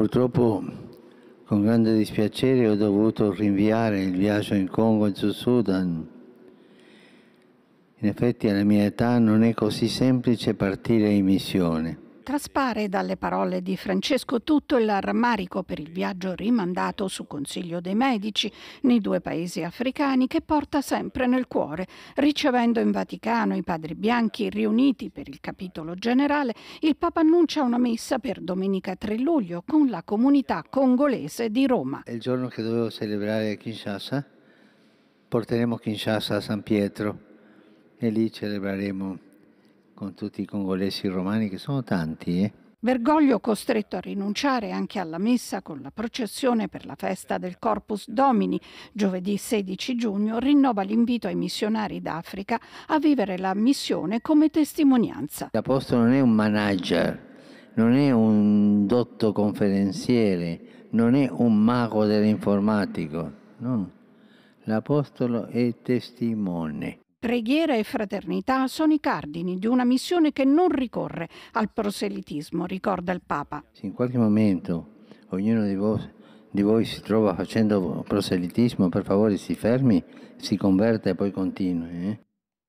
Purtroppo con grande dispiacere ho dovuto rinviare il viaggio in Congo e in Sudan. In effetti alla mia età non è così semplice partire in missione. Traspare dalle parole di Francesco tutto il rammarico per il viaggio rimandato su consiglio dei medici nei due paesi africani che porta sempre nel cuore, ricevendo in Vaticano i padri bianchi riuniti per il capitolo generale, il Papa annuncia una messa per domenica 3 luglio con la comunità congolese di Roma. È il giorno che dovevo celebrare a Kinshasa porteremo Kinshasa a San Pietro e lì celebreremo con tutti i congolesi romani che sono tanti. Eh? Bergoglio costretto a rinunciare anche alla messa con la processione per la festa del Corpus Domini, giovedì 16 giugno, rinnova l'invito ai missionari d'Africa a vivere la missione come testimonianza. L'Apostolo non è un manager, non è un dotto conferenziere, non è un mago dell'informatico, no. L'Apostolo è testimone. Preghiera e fraternità sono i cardini di una missione che non ricorre al proselitismo, ricorda il Papa. Se in qualche momento ognuno di voi, di voi si trova facendo proselitismo, per favore si fermi, si converta e poi continui. Eh?